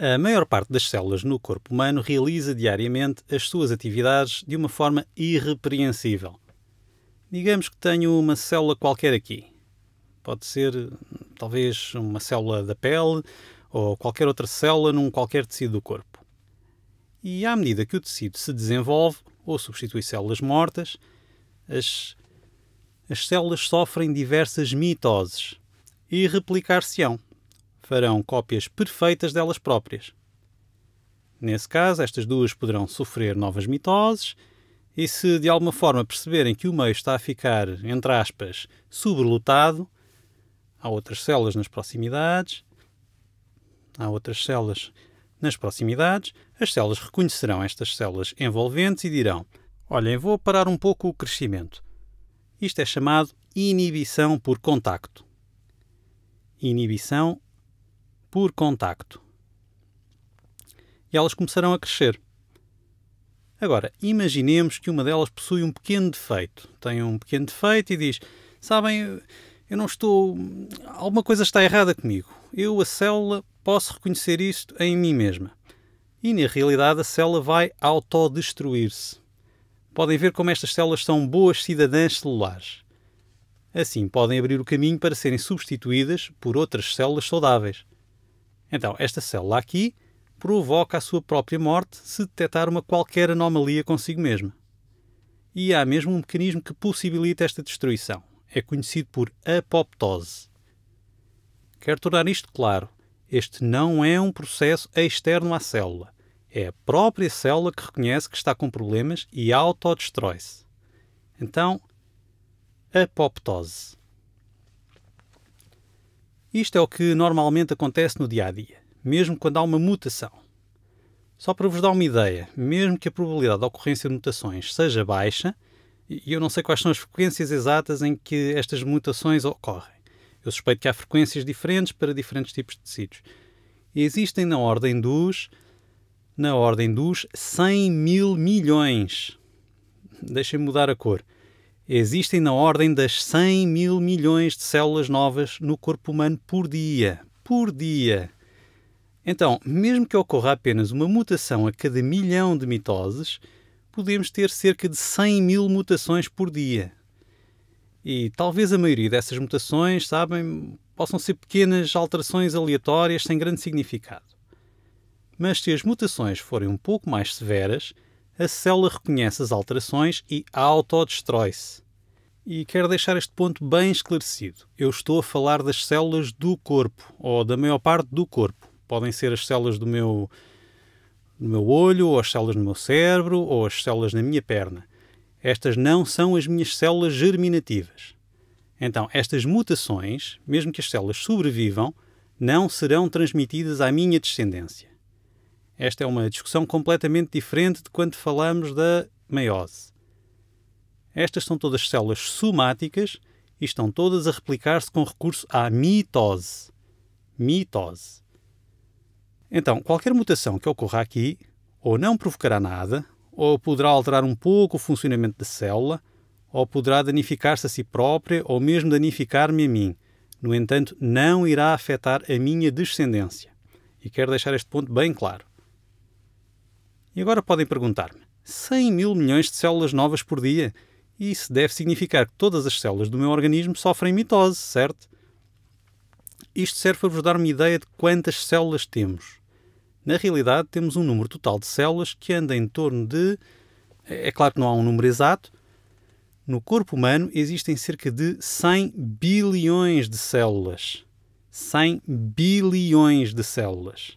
A maior parte das células no corpo humano realiza diariamente as suas atividades de uma forma irrepreensível. Digamos que tenho uma célula qualquer aqui. Pode ser, talvez, uma célula da pele ou qualquer outra célula num qualquer tecido do corpo. E à medida que o tecido se desenvolve ou substitui células mortas, as, as células sofrem diversas mitoses e replicar-se-ão farão cópias perfeitas delas próprias. Nesse caso, estas duas poderão sofrer novas mitoses, e se de alguma forma perceberem que o meio está a ficar, entre aspas, sobrelotado, há outras células nas proximidades, há outras células nas proximidades, as células reconhecerão estas células envolventes e dirão: Olhem, vou parar um pouco o crescimento. Isto é chamado inibição por contacto. Inibição por contacto. E elas começarão a crescer. Agora, imaginemos que uma delas possui um pequeno defeito. Tem um pequeno defeito e diz: Sabem, eu não estou. Alguma coisa está errada comigo. Eu, a célula, posso reconhecer isto em mim mesma. E na realidade, a célula vai autodestruir-se. Podem ver como estas células são boas cidadãs celulares. Assim, podem abrir o caminho para serem substituídas por outras células saudáveis. Então, esta célula aqui provoca a sua própria morte se detectar uma qualquer anomalia consigo mesma. E há mesmo um mecanismo que possibilita esta destruição. É conhecido por apoptose. Quero tornar isto claro. Este não é um processo externo à célula. É a própria célula que reconhece que está com problemas e autodestrói-se. Então, apoptose. Isto é o que normalmente acontece no dia a dia, mesmo quando há uma mutação. Só para vos dar uma ideia, mesmo que a probabilidade de ocorrência de mutações seja baixa, e eu não sei quais são as frequências exatas em que estas mutações ocorrem. Eu suspeito que há frequências diferentes para diferentes tipos de tecidos. existem na ordem dos na ordem dos 100 mil milhões. Deixem-me mudar a cor existem na ordem das 100 mil milhões de células novas no corpo humano por dia. Por dia! Então, mesmo que ocorra apenas uma mutação a cada milhão de mitoses, podemos ter cerca de 100 mil mutações por dia. E talvez a maioria dessas mutações, sabem, possam ser pequenas alterações aleatórias sem grande significado. Mas se as mutações forem um pouco mais severas, a célula reconhece as alterações e autodestrói-se. E quero deixar este ponto bem esclarecido. Eu estou a falar das células do corpo, ou da maior parte do corpo. Podem ser as células do meu, do meu olho, ou as células do meu cérebro, ou as células na minha perna. Estas não são as minhas células germinativas. Então, estas mutações, mesmo que as células sobrevivam, não serão transmitidas à minha descendência. Esta é uma discussão completamente diferente de quando falamos da meiose. Estas são todas células somáticas e estão todas a replicar-se com recurso à mitose. Mitose. Então, qualquer mutação que ocorra aqui ou não provocará nada, ou poderá alterar um pouco o funcionamento da célula, ou poderá danificar-se a si própria ou mesmo danificar-me a mim. No entanto, não irá afetar a minha descendência. E quero deixar este ponto bem claro. E agora podem perguntar-me: 100 mil milhões de células novas por dia? Isso deve significar que todas as células do meu organismo sofrem mitose, certo? Isto serve para vos dar uma ideia de quantas células temos. Na realidade, temos um número total de células que anda em torno de. É claro que não há um número exato. No corpo humano existem cerca de 100 bilhões de células. 100 bilhões de células.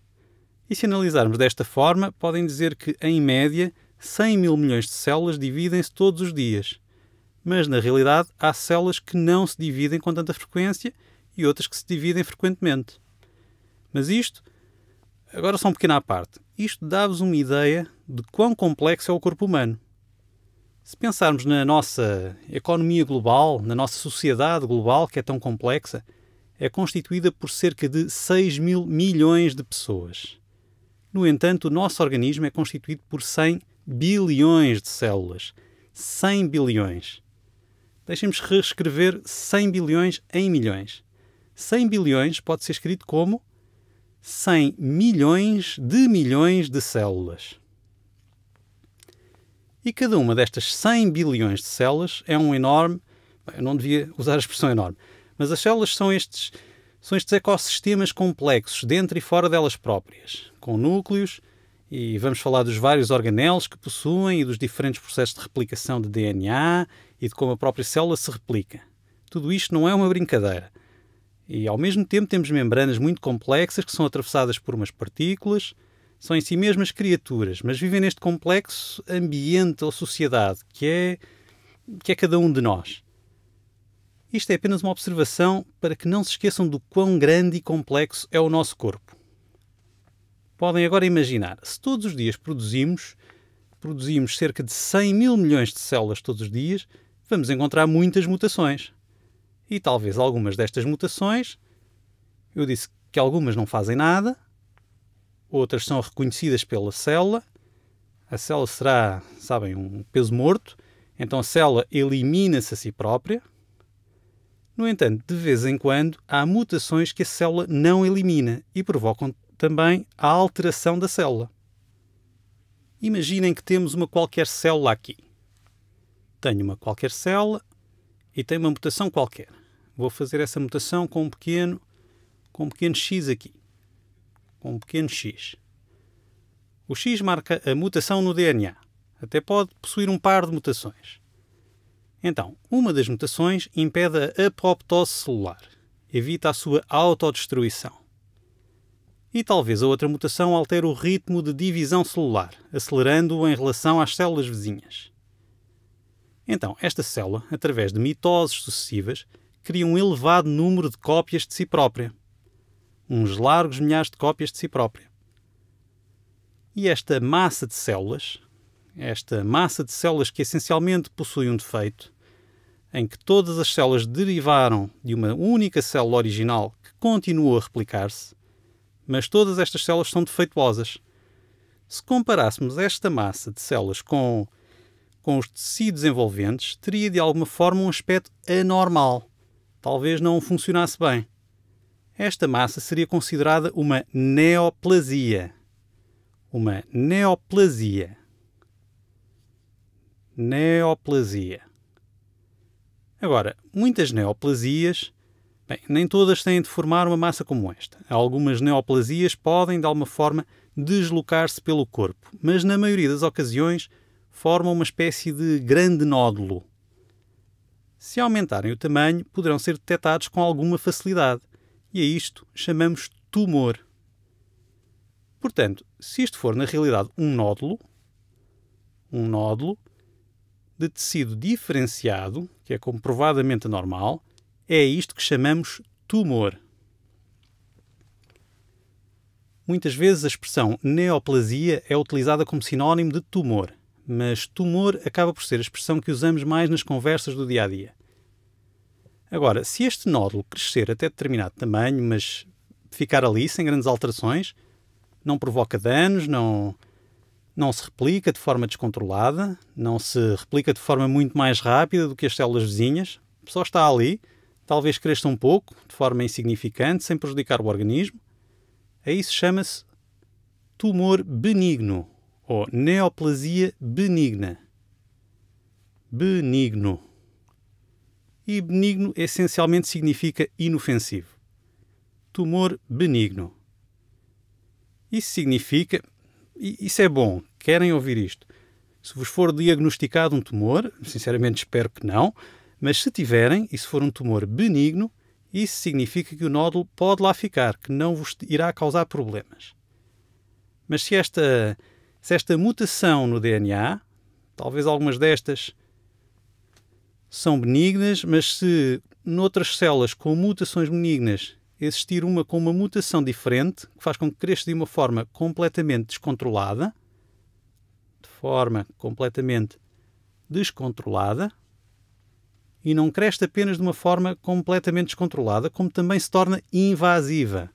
E se analisarmos desta forma, podem dizer que, em média, 100 mil milhões de células dividem-se todos os dias. Mas, na realidade, há células que não se dividem com tanta frequência e outras que se dividem frequentemente. Mas isto, agora só um pequeno à parte, isto dá-vos uma ideia de quão complexo é o corpo humano. Se pensarmos na nossa economia global, na nossa sociedade global, que é tão complexa, é constituída por cerca de 6 mil milhões de pessoas. No entanto, o nosso organismo é constituído por 100 bilhões de células. 100 bilhões. deixem reescrever 100 bilhões em milhões. 100 bilhões pode ser escrito como 100 milhões de milhões de células. E cada uma destas 100 bilhões de células é um enorme. eu não devia usar a expressão enorme, mas as células são estes são estes ecossistemas complexos, dentro e fora delas próprias, com núcleos, e vamos falar dos vários organelos que possuem e dos diferentes processos de replicação de DNA e de como a própria célula se replica. Tudo isto não é uma brincadeira. E ao mesmo tempo temos membranas muito complexas que são atravessadas por umas partículas, são em si mesmas criaturas, mas vivem neste complexo ambiente ou sociedade que é que é cada um de nós. Isto é apenas uma observação para que não se esqueçam do quão grande e complexo é o nosso corpo. Podem agora imaginar, se todos os dias produzimos, produzimos cerca de 100 mil milhões de células todos os dias, vamos encontrar muitas mutações. E talvez algumas destas mutações, eu disse que algumas não fazem nada, outras são reconhecidas pela célula, a célula será, sabem, um peso morto, então a célula elimina-se a si própria, no entanto, de vez em quando há mutações que a célula não elimina e provocam também a alteração da célula. Imaginem que temos uma qualquer célula aqui. Tenho uma qualquer célula e tenho uma mutação qualquer. Vou fazer essa mutação com um pequeno, com um pequeno x aqui. Com um pequeno x. O x marca a mutação no DNA. Até pode possuir um par de mutações. Então, uma das mutações impede a apoptose celular, evita a sua autodestruição. E talvez a outra mutação altere o ritmo de divisão celular, acelerando-o em relação às células vizinhas. Então, esta célula, através de mitoses sucessivas, cria um elevado número de cópias de si própria. Uns largos milhares de cópias de si própria. E esta massa de células, esta massa de células que essencialmente possui um defeito, em que todas as células derivaram de uma única célula original que continua a replicar-se, mas todas estas células são defeituosas. Se comparássemos esta massa de células com, com os tecidos envolventes, teria de alguma forma um aspecto anormal. Talvez não funcionasse bem. Esta massa seria considerada uma neoplasia. Uma neoplasia Neoplasia. Agora, muitas neoplasias, bem, nem todas têm de formar uma massa como esta. Algumas neoplasias podem, de alguma forma, deslocar-se pelo corpo, mas na maioria das ocasiões formam uma espécie de grande nódulo. Se aumentarem o tamanho, poderão ser detectados com alguma facilidade, e a isto chamamos tumor. Portanto, se isto for na realidade um nódulo, um nódulo, de tecido diferenciado, que é comprovadamente normal, é isto que chamamos tumor. Muitas vezes a expressão neoplasia é utilizada como sinónimo de tumor, mas tumor acaba por ser a expressão que usamos mais nas conversas do dia a dia. Agora, se este nódulo crescer até determinado tamanho, mas ficar ali sem grandes alterações, não provoca danos, não não se replica de forma descontrolada, não se replica de forma muito mais rápida do que as células vizinhas, só está ali, talvez cresça um pouco, de forma insignificante, sem prejudicar o organismo. A isso chama-se tumor benigno ou neoplasia benigna. Benigno. E benigno essencialmente significa inofensivo. Tumor benigno. Isso significa isso é bom, querem ouvir isto. Se vos for diagnosticado um tumor, sinceramente espero que não, mas se tiverem e se for um tumor benigno, isso significa que o nódulo pode lá ficar, que não vos irá causar problemas. Mas se esta, se esta mutação no DNA, talvez algumas destas são benignas, mas se noutras células com mutações benignas existir uma com uma mutação diferente que faz com que cresça de uma forma completamente descontrolada, de forma completamente descontrolada, e não cresce apenas de uma forma completamente descontrolada, como também se torna invasiva.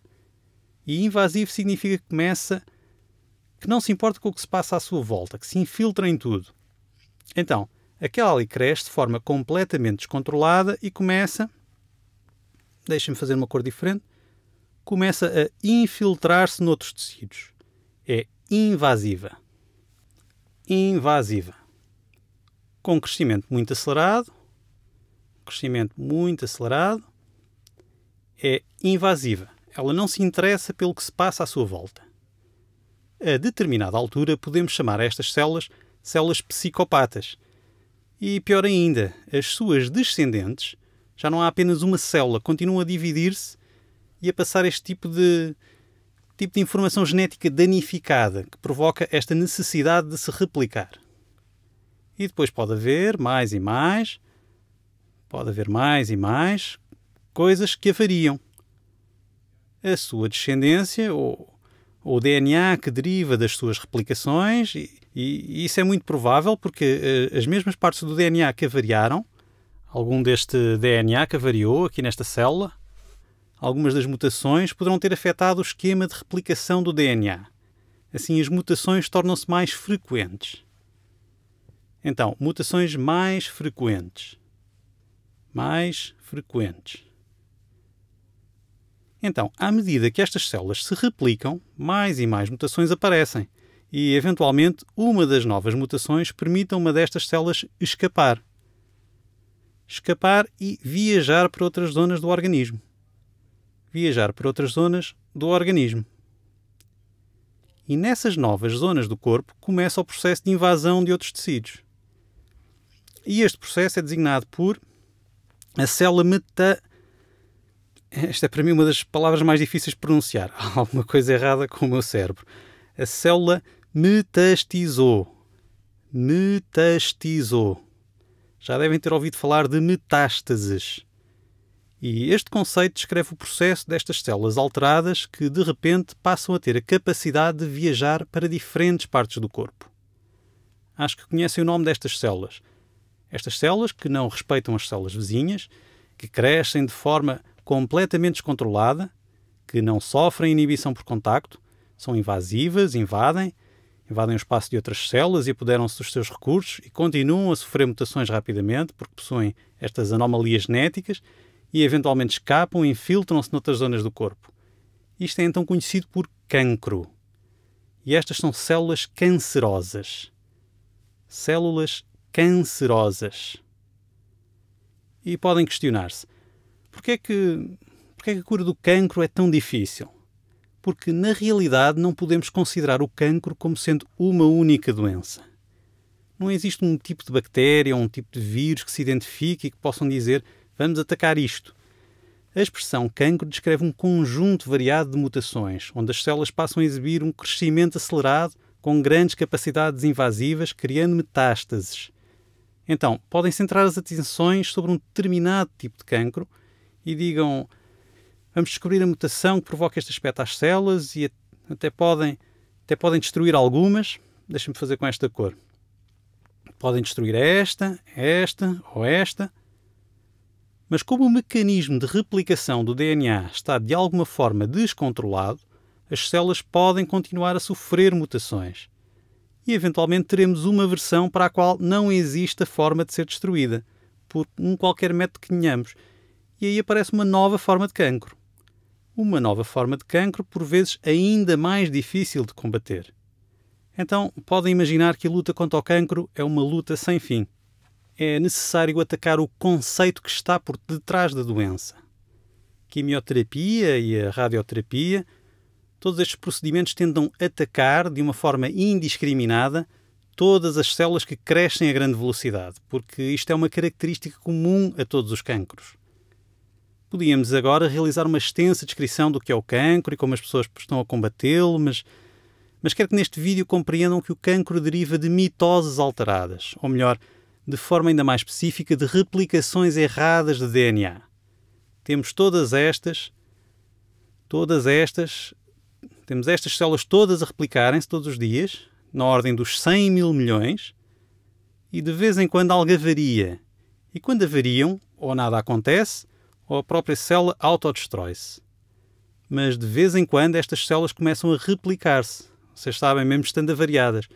E invasivo significa que começa que não se importa com o que se passa à sua volta, que se infiltra em tudo. Então, aquela ali cresce de forma completamente descontrolada e começa deixem-me fazer uma cor diferente, começa a infiltrar-se noutros tecidos. É invasiva. Invasiva. Com um crescimento muito acelerado, crescimento muito acelerado, é invasiva. Ela não se interessa pelo que se passa à sua volta. A determinada altura, podemos chamar estas células células psicopatas. E pior ainda, as suas descendentes já não há apenas uma célula, continuam a dividir-se e a passar este tipo de tipo de informação genética danificada que provoca esta necessidade de se replicar. E depois pode haver mais e mais, pode haver mais e mais coisas que avariam. variam. A sua descendência ou o DNA que deriva das suas replicações, e, e, isso é muito provável porque eh, as mesmas partes do DNA que avariaram variaram algum deste DNA que variou aqui nesta célula. Algumas das mutações poderão ter afetado o esquema de replicação do DNA. Assim, as mutações tornam-se mais frequentes. Então, mutações mais frequentes. Mais frequentes. Então, à medida que estas células se replicam, mais e mais mutações aparecem, e eventualmente uma das novas mutações permita uma destas células escapar escapar e viajar para outras zonas do organismo. Viajar para outras zonas do organismo. E nessas novas zonas do corpo começa o processo de invasão de outros tecidos. E este processo é designado por a célula meta. Esta é para mim uma das palavras mais difíceis de pronunciar. Há alguma coisa errada com o meu cérebro. A célula metastizou. Metastizou já devem ter ouvido falar de metástases. E este conceito descreve o processo destas células alteradas que, de repente, passam a ter a capacidade de viajar para diferentes partes do corpo. Acho que conhecem o nome destas células. Estas células que não respeitam as células vizinhas, que crescem de forma completamente descontrolada, que não sofrem inibição por contacto, são invasivas, invadem invadem o espaço de outras células e apoderam-se dos seus recursos e continuam a sofrer mutações rapidamente porque possuem estas anomalias genéticas e eventualmente escapam e infiltram-se noutras zonas do corpo. Isto é então conhecido por cancro. E estas são células cancerosas. Células cancerosas. E podem questionar-se: porquê é que, porquê é que a cura do cancro é tão difícil? porque na realidade não podemos considerar o cancro como sendo uma única doença. Não existe um tipo de bactéria ou um tipo de vírus que se identifique e que possam dizer vamos atacar isto. A expressão cancro descreve um conjunto variado de mutações, onde as células passam a exibir um crescimento acelerado com grandes capacidades invasivas, criando metástases. Então, podem centrar as atenções sobre um determinado tipo de cancro e digam: Vamos descobrir a mutação que provoca este aspecto às células e até podem, até podem destruir algumas. deixem me fazer com esta cor. Podem destruir esta, esta ou esta. Mas como o mecanismo de replicação do DNA está de alguma forma descontrolado, as células podem continuar a sofrer mutações. E eventualmente teremos uma versão para a qual não existe a forma de ser destruída, por um qualquer método que tenhamos. E aí aparece uma nova forma de cancro uma nova forma de cancro, por vezes ainda mais difícil de combater. Então, podem imaginar que a luta contra o cancro é uma luta sem fim. É necessário atacar o conceito que está por detrás da doença. Quimioterapia e a radioterapia, todos estes procedimentos tentam atacar de uma forma indiscriminada todas as células que crescem a grande velocidade, porque isto é uma característica comum a todos os cancros. Podíamos agora realizar uma extensa descrição do que é o cancro e como as pessoas estão a combatê-lo, mas, mas quero que neste vídeo compreendam que o cancro deriva de mitoses alteradas, ou melhor, de forma ainda mais específica, de replicações erradas de DNA. Temos todas estas, todas estas, temos estas células todas a replicarem-se todos os dias, na ordem dos 100 mil milhões, e de vez em quando algo avaria. E quando avariam, ou nada acontece, ou a própria célula autodestrói-se. Mas de vez em quando estas células começam a replicar-se, vocês sabem, mesmo estando avariadas.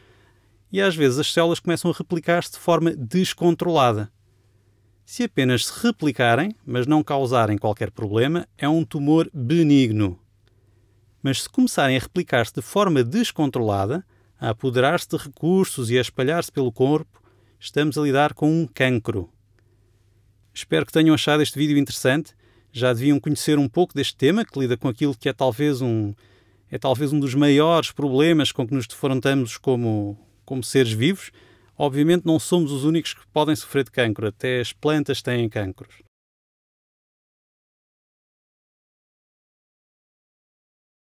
E às vezes as células começam a replicar-se de forma descontrolada. Se apenas se replicarem, mas não causarem qualquer problema, é um tumor benigno. Mas se começarem a replicar-se de forma descontrolada, a apoderar-se de recursos e a espalhar-se pelo corpo, estamos a lidar com um cancro. Espero que tenham achado este vídeo interessante. Já deviam conhecer um pouco deste tema, que lida com aquilo que é talvez um, é talvez um dos maiores problemas com que nos defrontamos como, como seres vivos. Obviamente não somos os únicos que podem sofrer de cancro, até as plantas têm cancros.